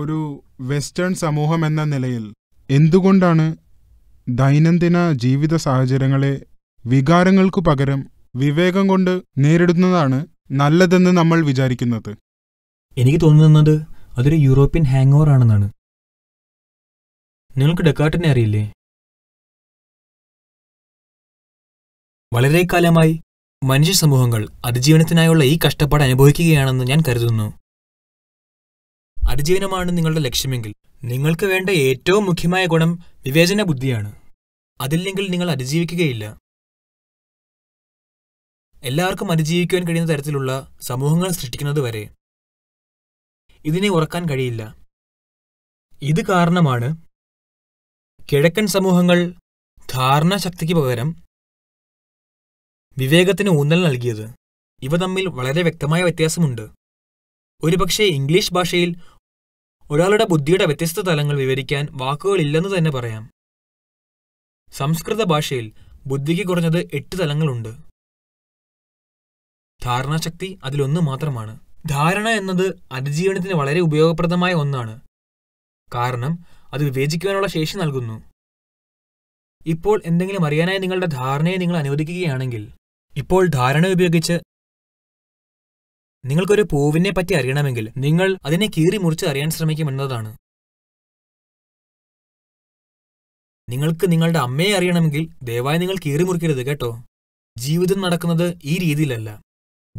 ഒരു വെസ്റ്റേൺ സമൂഹം എന്ന നിലയിൽ എന്തുകൊണ്ടാണ് ദൈനംദിന ജീവിത സാഹചര്യങ്ങളെ വികാരങ്ങൾക്കു പകരം വിവേകം കൊണ്ട് നേരിടുന്നതാണ് നല്ലതെന്ന് നമ്മൾ വിചാരിക്കുന്നത് എനിക്ക് തോന്നുന്നത് അതൊരു യൂറോപ്യൻ ഹാങ് ഓവർ ആണെന്നാണ് നിങ്ങൾക്ക് ഡെക്കാട്ടിനെ അറിയില്ലേ വളരെ കാലമായി മനുഷ്യ സമൂഹങ്ങൾ അതിജീവനത്തിനായുള്ള ഈ കഷ്ടപ്പാട് അനുഭവിക്കുകയാണെന്ന് ഞാൻ കരുതുന്നു അതിജീവനമാണ് നിങ്ങളുടെ ലക്ഷ്യമെങ്കിൽ നിങ്ങൾക്ക് വേണ്ട ഏറ്റവും മുഖ്യമായ ഗുണം വിവേചന ബുദ്ധിയാണ് അതില്ലെങ്കിൽ നിങ്ങൾ അതിജീവിക്കുകയില്ല എല്ലാവർക്കും അതിജീവിക്കുവാൻ കഴിയുന്ന തരത്തിലുള്ള സമൂഹങ്ങൾ സൃഷ്ടിക്കുന്നത് വരെ ഇതിനെ ഉറക്കാൻ കഴിയില്ല ഇത് കാരണമാണ് കിഴക്കൻ സമൂഹങ്ങൾ ധാരണാശക്തിക്ക് പകരം വിവേകത്തിന് ഊന്നൽ നൽകിയത് ഇവ തമ്മിൽ വളരെ വ്യക്തമായ വ്യത്യാസമുണ്ട് ഒരുപക്ഷെ ഇംഗ്ലീഷ് ഭാഷയിൽ ഒരാളുടെ ബുദ്ധിയുടെ വ്യത്യസ്ത തലങ്ങൾ വിവരിക്കാൻ വാക്കുകളില്ലെന്ന് തന്നെ പറയാം സംസ്കൃത ഭാഷയിൽ ബുദ്ധിക്ക് കുറഞ്ഞത് എട്ട് തലങ്ങളുണ്ട് ധാരണാശക്തി അതിലൊന്ന് മാത്രമാണ് ധാരണ എന്നത് അതിജീവനത്തിന് വളരെ ഉപയോഗപ്രദമായ ഒന്നാണ് കാരണം അത് വിവേചിക്കുവാനുള്ള ശേഷി നൽകുന്നു ഇപ്പോൾ എന്തെങ്കിലും അറിയാനായി നിങ്ങളുടെ ധാരണയെ നിങ്ങൾ അനുവദിക്കുകയാണെങ്കിൽ ഇപ്പോൾ ധാരണ ഉപയോഗിച്ച് നിങ്ങൾക്കൊരു പൂവിനെ പറ്റി അറിയണമെങ്കിൽ നിങ്ങൾ അതിനെ കീറി മുറിച്ച് അറിയാൻ ശ്രമിക്കുമെന്നതാണ് നിങ്ങൾക്ക് നിങ്ങളുടെ അമ്മയെ അറിയണമെങ്കിൽ ദയവായി നിങ്ങൾ കീറി മുറിക്കരുത് കേട്ടോ ജീവിതം നടക്കുന്നത് ഈ രീതിയിലല്ല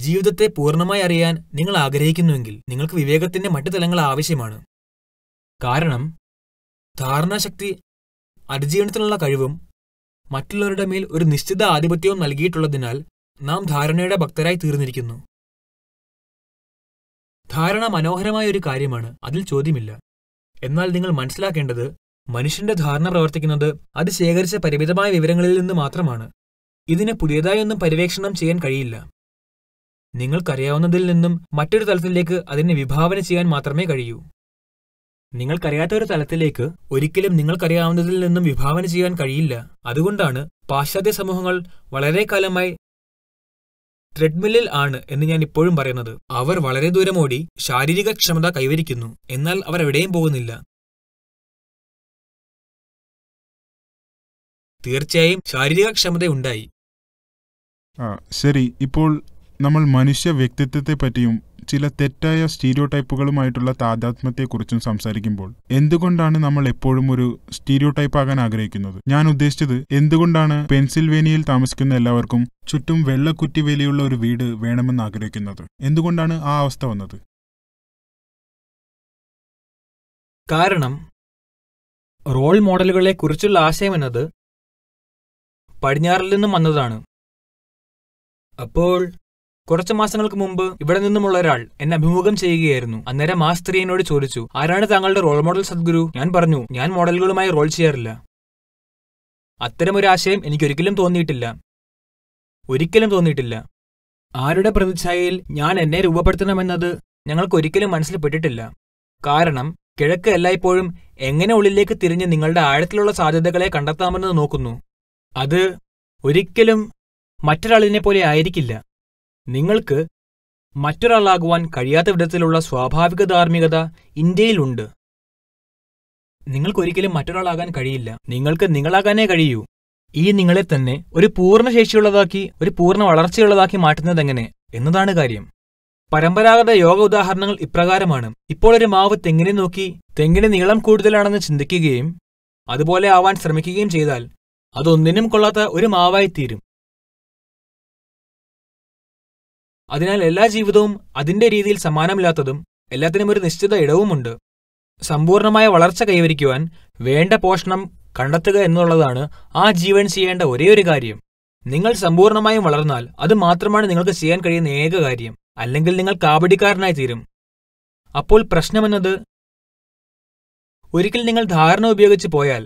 ജീവിതത്തെ പൂർണ്ണമായി അറിയാൻ നിങ്ങൾ ആഗ്രഹിക്കുന്നുവെങ്കിൽ നിങ്ങൾക്ക് വിവേകത്തിന്റെ മറ്റു തലങ്ങൾ ആവശ്യമാണ് കാരണം ധാരണാശക്തി അതിജീവനത്തിനുള്ള കഴിവും മറ്റുള്ളവരുടെ മേൽ ഒരു നിശ്ചിത ആധിപത്യവും നൽകിയിട്ടുള്ളതിനാൽ നാം ധാരണയുടെ ഭക്തരായി തീർന്നിരിക്കുന്നു ധാരണ മനോഹരമായ ഒരു കാര്യമാണ് അതിൽ ചോദ്യമില്ല എന്നാൽ നിങ്ങൾ മനസ്സിലാക്കേണ്ടത് മനുഷ്യന്റെ ധാരണ പ്രവർത്തിക്കുന്നത് അത് ശേഖരിച്ച പരിമിതമായ വിവരങ്ങളിൽ നിന്ന് മാത്രമാണ് ഇതിന് പുതിയതായി ഒന്നും പര്യവേക്ഷണം ചെയ്യാൻ കഴിയില്ല നിങ്ങൾക്കറിയാവുന്നതിൽ നിന്നും മറ്റൊരു തലത്തിലേക്ക് അതിനെ വിഭാവന ചെയ്യാൻ മാത്രമേ കഴിയൂ നിങ്ങൾക്കറിയാത്ത ഒരു തലത്തിലേക്ക് ഒരിക്കലും നിങ്ങൾക്കറിയാവുന്നതിൽ നിന്നും വിഭാവന ചെയ്യാൻ കഴിയില്ല അതുകൊണ്ടാണ് പാശ്ചാത്യ സമൂഹങ്ങൾ വളരെ കാലമായി ട്രെഡ്മില്ലിൽ ആണ് എന്ന് ഞാൻ ഇപ്പോഴും പറയുന്നത് അവർ വളരെ ദൂരം ഓടി ശാരീരിക ക്ഷമത കൈവരിക്കുന്നു എന്നാൽ അവർ എവിടെയും പോകുന്നില്ല തീർച്ചയായും ശാരീരിക ക്ഷമത ഉണ്ടായി ശരി ഇപ്പോൾ നമ്മൾ മനുഷ്യ വ്യക്തിത്വത്തെ പറ്റിയും ചില തെറ്റായ സ്റ്റീരിയോ ടൈപ്പുകളുമായിട്ടുള്ള താതാത്മ്യത്തെക്കുറിച്ചും സംസാരിക്കുമ്പോൾ എന്തുകൊണ്ടാണ് നമ്മൾ എപ്പോഴും ഒരു സ്റ്റീരിയോ ടൈപ്പ് ആകാൻ ആഗ്രഹിക്കുന്നത് ഞാൻ ഉദ്ദേശിച്ചത് എന്തുകൊണ്ടാണ് പെൻസിൽവേനിയയിൽ താമസിക്കുന്ന എല്ലാവർക്കും ചുറ്റും വെള്ളക്കുറ്റി വിലയുള്ള ഒരു വീട് വേണമെന്ന് ആഗ്രഹിക്കുന്നത് എന്തുകൊണ്ടാണ് ആ അവസ്ഥ വന്നത് കാരണം റോൾ മോഡലുകളെ കുറിച്ചുള്ള ആശയം എന്നത് പടിഞ്ഞാറിൽ നിന്നും വന്നതാണ് അപ്പോൾ കുറച്ച് മാസങ്ങൾക്ക് മുമ്പ് ഇവിടെ നിന്നുമുള്ള ഒരാൾ എന്നെ അഭിമുഖം ചെയ്യുകയായിരുന്നു അന്നേരം ആ സ്ത്രീ ചോദിച്ചു ആരാണ് താങ്കളുടെ റോൾ മോഡൽ സദ്ഗുരു ഞാൻ പറഞ്ഞു ഞാൻ മോഡലുകളുമായി റോൾ ചെയ്യാറില്ല അത്തരമൊരു ആശയം എനിക്കൊരിക്കലും തോന്നിയിട്ടില്ല ഒരിക്കലും തോന്നിയിട്ടില്ല ആരുടെ പ്രതിച്ഛായയിൽ ഞാൻ എന്നെ രൂപപ്പെടുത്തണമെന്നത് ഞങ്ങൾക്കൊരിക്കലും മനസ്സിൽപ്പെട്ടിട്ടില്ല കാരണം കിഴക്ക് എല്ലായ്പ്പോഴും എങ്ങനെ ഉള്ളിലേക്ക് തിരിഞ്ഞ് നിങ്ങളുടെ ആഴത്തിലുള്ള സാധ്യതകളെ കണ്ടെത്താമെന്ന് നോക്കുന്നു അത് ഒരിക്കലും മറ്റൊരാളിനെ പോലെ ആയിരിക്കില്ല നിങ്ങൾക്ക് മറ്റൊരാളാകുവാൻ കഴിയാത്ത വിധത്തിലുള്ള സ്വാഭാവിക ധാർമ്മികത ഇന്ത്യയിലുണ്ട് നിങ്ങൾക്കൊരിക്കലും മറ്റൊരാളാകാൻ കഴിയില്ല നിങ്ങൾക്ക് നിങ്ങളാകാനേ കഴിയൂ ഈ നിങ്ങളെ തന്നെ ഒരു പൂർണ്ണശേഷിയുള്ളതാക്കി ഒരു പൂർണ്ണ വളർച്ചയുള്ളതാക്കി മാറ്റുന്നതെങ്ങനെ എന്നതാണ് കാര്യം പരമ്പരാഗത യോഗ ഉദാഹരണങ്ങൾ ഇപ്രകാരമാണ് ഇപ്പോൾ ഒരു മാവ് തെങ്ങിനെ നോക്കി തെങ്ങിന് നീളം കൂടുതലാണെന്ന് ചിന്തിക്കുകയും അതുപോലെ ആവാൻ ശ്രമിക്കുകയും ചെയ്താൽ അതൊന്നിനും കൊള്ളാത്ത ഒരു മാവായിത്തീരും അതിനാൽ എല്ലാ ജീവിതവും അതിന്റെ രീതിയിൽ സമാനമില്ലാത്തതും എല്ലാത്തിനും ഒരു നിശ്ചിത ഇടവുമുണ്ട് സമ്പൂർണമായ വളർച്ച കൈവരിക്കുവാൻ വേണ്ട പോഷണം കണ്ടെത്തുക എന്നുള്ളതാണ് ആ ജീവൻ ചെയ്യേണ്ട ഒരേയൊരു കാര്യം നിങ്ങൾ സമ്പൂർണമായും വളർന്നാൽ അത് മാത്രമാണ് നിങ്ങൾക്ക് ചെയ്യാൻ കഴിയുന്ന ഏക കാര്യം അല്ലെങ്കിൽ നിങ്ങൾ കാപടിക്കാരനായി തീരും അപ്പോൾ പ്രശ്നമെന്നത് ഒരിക്കൽ നിങ്ങൾ ധാരണ ഉപയോഗിച്ച് പോയാൽ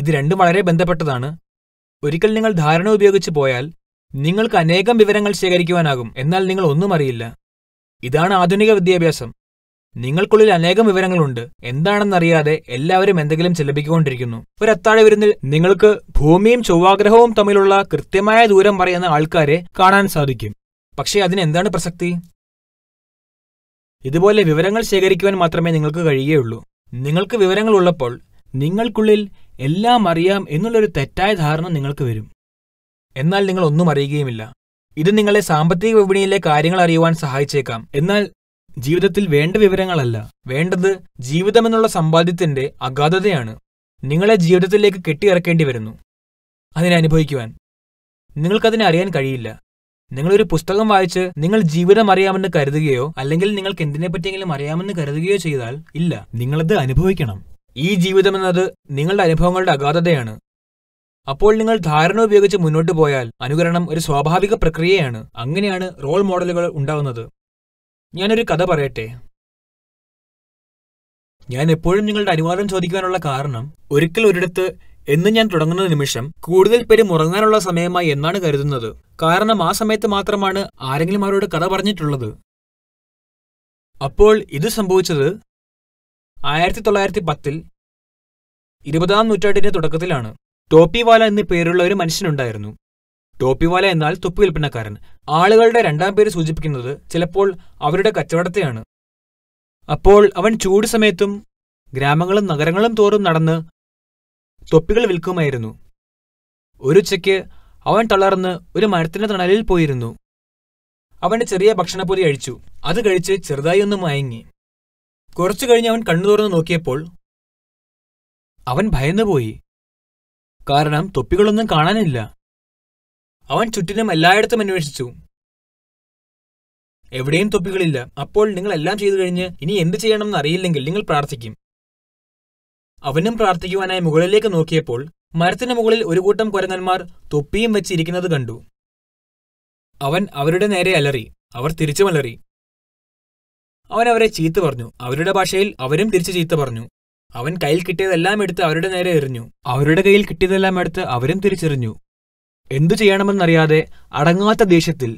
ഇത് രണ്ടും വളരെ ബന്ധപ്പെട്ടതാണ് ഒരിക്കൽ നിങ്ങൾ ധാരണ ഉപയോഗിച്ച് പോയാൽ നിങ്ങൾക്ക് അനേകം വിവരങ്ങൾ ശേഖരിക്കുവാനാകും എന്നാൽ നിങ്ങൾ ഒന്നും അറിയില്ല ഇതാണ് ആധുനിക വിദ്യാഭ്യാസം നിങ്ങൾക്കുള്ളിൽ അനേകം വിവരങ്ങളുണ്ട് എന്താണെന്നറിയാതെ എല്ലാവരും എന്തെങ്കിലും ചിലപ്പിക്കൊണ്ടിരിക്കുന്നു ഒരു അത്താഴ വിരുന്നിൽ നിങ്ങൾക്ക് ഭൂമിയും ചൊവ്വാഗ്രഹവും തമ്മിലുള്ള കൃത്യമായ ദൂരം പറയുന്ന ആൾക്കാരെ കാണാൻ സാധിക്കും പക്ഷേ അതിന് എന്താണ് പ്രസക്തി ഇതുപോലെ വിവരങ്ങൾ ശേഖരിക്കുവാൻ മാത്രമേ നിങ്ങൾക്ക് കഴിയുകയുള്ളൂ നിങ്ങൾക്ക് വിവരങ്ങൾ ഉള്ളപ്പോൾ നിങ്ങൾക്കുള്ളിൽ എല്ലാം അറിയാം എന്നുള്ളൊരു തെറ്റായ ധാരണ നിങ്ങൾക്ക് വരും എന്നാൽ നിങ്ങൾ ഒന്നും അറിയുകയുമില്ല ഇത് നിങ്ങളെ സാമ്പത്തിക വിപണിയിലെ കാര്യങ്ങൾ അറിയുവാൻ സഹായിച്ചേക്കാം എന്നാൽ ജീവിതത്തിൽ വേണ്ട വിവരങ്ങളല്ല വേണ്ടത് ജീവിതമെന്നുള്ള സമ്പാദ്യത്തിന്റെ അഗാധതയാണ് നിങ്ങളെ ജീവിതത്തിലേക്ക് കെട്ടിയിറക്കേണ്ടി വരുന്നു അതിനെ അനുഭവിക്കുവാൻ നിങ്ങൾക്കതിനെ അറിയാൻ കഴിയില്ല നിങ്ങളൊരു പുസ്തകം വായിച്ച് നിങ്ങൾ ജീവിതം അറിയാമെന്ന് കരുതുകയോ അല്ലെങ്കിൽ നിങ്ങൾക്ക് എന്തിനെ പറ്റിയെങ്കിലും അറിയാമെന്ന് കരുതുകയോ ചെയ്താൽ ഇല്ല നിങ്ങളത് അനുഭവിക്കണം ഈ ജീവിതം എന്നത് നിങ്ങളുടെ അനുഭവങ്ങളുടെ അഗാധതയാണ് അപ്പോൾ നിങ്ങൾ ധാരണ ഉപയോഗിച്ച് മുന്നോട്ട് പോയാൽ അനുകരണം ഒരു സ്വാഭാവിക പ്രക്രിയയാണ് അങ്ങനെയാണ് റോൾ മോഡലുകൾ ഉണ്ടാവുന്നത് ഞാനൊരു കഥ പറയട്ടെ ഞാൻ എപ്പോഴും നിങ്ങളുടെ അനുവാദം ചോദിക്കാനുള്ള കാരണം ഒരിക്കൽ ഒരിടത്ത് എന്ന് ഞാൻ തുടങ്ങുന്ന നിമിഷം കൂടുതൽ പേര് ഉറങ്ങാനുള്ള സമയമായി എന്നാണ് കരുതുന്നത് കാരണം ആ സമയത്ത് മാത്രമാണ് ആരെങ്കിലും അവരോട് കഥ പറഞ്ഞിട്ടുള്ളത് അപ്പോൾ ഇത് സംഭവിച്ചത് ആയിരത്തി തൊള്ളായിരത്തി പത്തിൽ ഇരുപതാം നൂറ്റാണ്ടിന്റെ തുടക്കത്തിലാണ് ടോപ്പിവാല എന്ന് പേരുള്ള ഒരു മനുഷ്യനുണ്ടായിരുന്നു ടോപ്പിവാല എന്നാൽ തൊപ്പി വിൽപ്പനക്കാരൻ ആളുകളുടെ രണ്ടാം പേര് സൂചിപ്പിക്കുന്നത് ചിലപ്പോൾ അവരുടെ കച്ചവടത്തെയാണ് അപ്പോൾ അവൻ ചൂട് സമയത്തും ഗ്രാമങ്ങളും നഗരങ്ങളും തോറും നടന്ന് തൊപ്പികൾ വിൽക്കുമായിരുന്നു ഉച്ചയ്ക്ക് അവൻ തളർന്ന് ഒരു മരത്തിന്റെ തണലിൽ പോയിരുന്നു അവന്റെ ചെറിയ ഭക്ഷണപ്പൊതി അഴിച്ചു അത് കഴിച്ച് ചെറുതായി ഒന്ന് മയങ്ങി കുറച്ചു കഴിഞ്ഞ് അവൻ കണ്ണു തുറന്ന് നോക്കിയപ്പോൾ അവൻ ഭയന്നുപോയി കാരണം തൊപ്പികളൊന്നും കാണാനില്ല അവൻ ചുറ്റിനും എല്ലായിടത്തും അന്വേഷിച്ചു എവിടെയും തൊപ്പികളില്ല അപ്പോൾ നിങ്ങൾ എല്ലാം ചെയ്തു കഴിഞ്ഞ് ഇനി എന്ത് ചെയ്യണമെന്ന് അറിയില്ലെങ്കിൽ നിങ്ങൾ പ്രാർത്ഥിക്കും അവനും പ്രാർത്ഥിക്കുവാനായി മുകളിലേക്ക് നോക്കിയപ്പോൾ മരത്തിന് മുകളിൽ ഒരു കൂട്ടം കുരങ്ങന്മാർ തൊപ്പിയും വെച്ചിരിക്കുന്നത് കണ്ടു അവൻ അവരുടെ നേരെ അലറി അവർ തിരിച്ചുമലറി അവൻ അവരെ ചീത്ത പറഞ്ഞു അവരുടെ ഭാഷയിൽ അവരും തിരിച്ചു ചീത്ത പറഞ്ഞു അവൻ കയ്യിൽ കിട്ടിയതെല്ലാം എടുത്ത് അവരുടെ നേരെ എറിഞ്ഞു അവരുടെ കയ്യിൽ കിട്ടിയതെല്ലാം എടുത്ത് അവരും തിരിച്ചെറിഞ്ഞു എന്തു ചെയ്യണമെന്നറിയാതെ അടങ്ങാത്ത ദേഷ്യത്തിൽ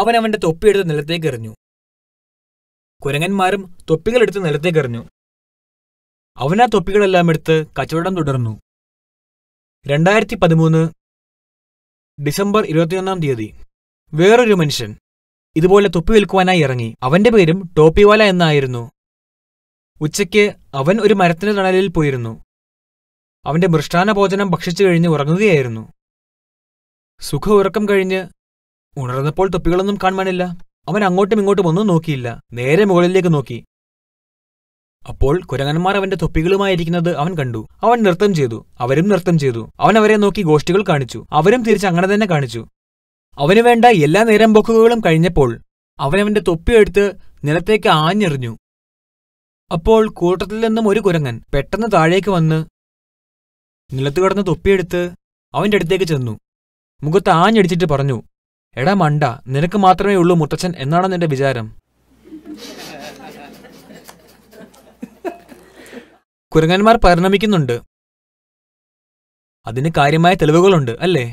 അവൻ അവന്റെ തൊപ്പിയെടുത്ത് നിലത്തേക്ക് എറിഞ്ഞു കുരങ്ങന്മാരും തൊപ്പികളെടുത്ത് നിലത്തേക്ക് എറിഞ്ഞു അവനാ തൊപ്പികളെല്ലാം എടുത്ത് കച്ചവടം തുടർന്നു രണ്ടായിരത്തി പതിമൂന്ന് ഡിസംബർ ഇരുപത്തിയൊന്നാം തീയതി വേറൊരു മനുഷ്യൻ ഇതുപോലെ തൊപ്പി വിൽക്കുവാനായി ഇറങ്ങി അവന്റെ പേരും ടോപ്പിവാല എന്നായിരുന്നു ഉച്ചയ്ക്ക് അവൻ ഒരു മരത്തിന് തണലിൽ പോയിരുന്നു അവന്റെ മൃഷ്ടാന ഭോജനം ഭക്ഷിച്ചു കഴിഞ്ഞ് ഉറങ്ങുകയായിരുന്നു സുഖ ഉറക്കം കഴിഞ്ഞ് ഉണർന്നപ്പോൾ തൊപ്പികളൊന്നും കാണുവാനില്ല അവൻ അങ്ങോട്ടും ഇങ്ങോട്ടും ഒന്നും നോക്കിയില്ല നേരെ മുകളിലേക്ക് നോക്കി അപ്പോൾ കുരങ്ങന്മാർ അവന്റെ തൊപ്പികളുമായിരിക്കുന്നത് അവൻ കണ്ടു അവൻ നൃത്തം ചെയ്തു അവരും നൃത്തം ചെയ്തു അവൻ അവരെ നോക്കി ഗോഷ്ടികൾ കാണിച്ചു അവരും തിരിച്ച് അങ്ങനെ തന്നെ കാണിച്ചു അവന് വേണ്ട എല്ലാ നേരം പോക്കുകളും കഴിഞ്ഞപ്പോൾ അവനവന്റെ തൊപ്പിയെടുത്ത് നിലത്തേക്ക് ആഞ്ഞെറിഞ്ഞു അപ്പോൾ കൂട്ടത്തിൽ നിന്നും ഒരു കുരങ്ങൻ പെട്ടെന്ന് താഴേക്ക് വന്ന് നിലത്തു കിടന്ന് തൊപ്പിയെടുത്ത് അവൻ്റെ അടുത്തേക്ക് ചെന്നു മുഖത്ത് ആഞ്ഞടിച്ചിട്ട് പറഞ്ഞു എടാ മണ്ട നിനക്ക് മാത്രമേ ഉള്ളൂ മുത്തച്ഛൻ എന്നാണോ നിന്റെ വിചാരം കുരങ്ങന്മാർ പരിണമിക്കുന്നുണ്ട് അതിന് കാര്യമായ തെളിവുകളുണ്ട് അല്ലേ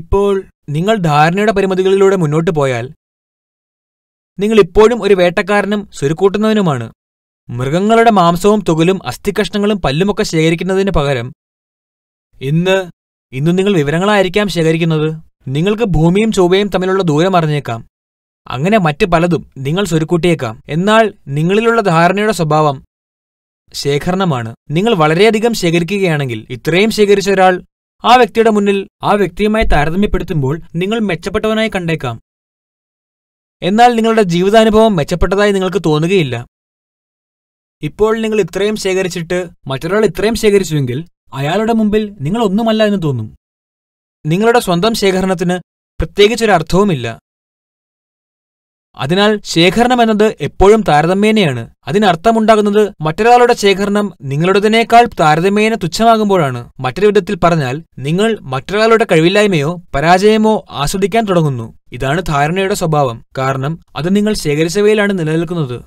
ഇപ്പോൾ നിങ്ങൾ ധാരണയുടെ പരിമിതികളിലൂടെ മുന്നോട്ട് പോയാൽ നിങ്ങൾ ഇപ്പോഴും ഒരു വേട്ടക്കാരനും സ്വരുക്കൂട്ടുന്നവനുമാണ് മൃഗങ്ങളുടെ മാംസവും തുകലും അസ്ഥികഷ്ണങ്ങളും പല്ലുമൊക്കെ ശേഖരിക്കുന്നതിന് പകരം ഇന്ന് ഇന്ന് നിങ്ങൾ വിവരങ്ങളായിരിക്കാം ശേഖരിക്കുന്നത് നിങ്ങൾക്ക് ഭൂമിയും ചൊവ്വയും തമ്മിലുള്ള ദൂരം അറിഞ്ഞേക്കാം അങ്ങനെ മറ്റ് പലതും നിങ്ങൾ സ്വരുക്കൂട്ടിയേക്കാം എന്നാൽ നിങ്ങളിലുള്ള ധാരണയുടെ സ്വഭാവം ശേഖരണമാണ് നിങ്ങൾ വളരെയധികം ശേഖരിക്കുകയാണെങ്കിൽ ഇത്രയും ശേഖരിച്ച ഒരാൾ ആ വ്യക്തിയുടെ മുന്നിൽ ആ വ്യക്തിയുമായി താരതമ്യപ്പെടുത്തുമ്പോൾ നിങ്ങൾ മെച്ചപ്പെട്ടവനായി കണ്ടേക്കാം എന്നാൽ നിങ്ങളുടെ ജീവിതാനുഭവം മെച്ചപ്പെട്ടതായി നിങ്ങൾക്ക് തോന്നുകയില്ല ഇപ്പോൾ നിങ്ങൾ ഇത്രയും ശേഖരിച്ചിട്ട് മറ്റൊരാൾ ഇത്രയും ശേഖരിച്ചുവെങ്കിൽ അയാളുടെ മുമ്പിൽ നിങ്ങൾ ഒന്നുമല്ല എന്ന് തോന്നും നിങ്ങളുടെ സ്വന്തം ശേഖരണത്തിന് പ്രത്യേകിച്ചൊരു അർത്ഥവുമില്ല അതിനാൽ ശേഖരണം എന്നത് എപ്പോഴും താരതമ്യേനയാണ് അതിനർത്ഥമുണ്ടാകുന്നത് മറ്റൊരാളുടെ ശേഖരണം നിങ്ങളുടേതിനേക്കാൾ താരതമ്യേന തുച്ഛമാകുമ്പോഴാണ് മറ്റൊരു വിധത്തിൽ പറഞ്ഞാൽ നിങ്ങൾ മറ്റൊരാളുടെ കഴിവില്ലായ്മയോ പരാജയമോ ആസ്വദിക്കാൻ തുടങ്ങുന്നു ഇതാണ് ധാരണയുടെ സ്വഭാവം കാരണം അത് നിങ്ങൾ ശേഖരിച്ചവയിലാണ് നിലനിൽക്കുന്നത്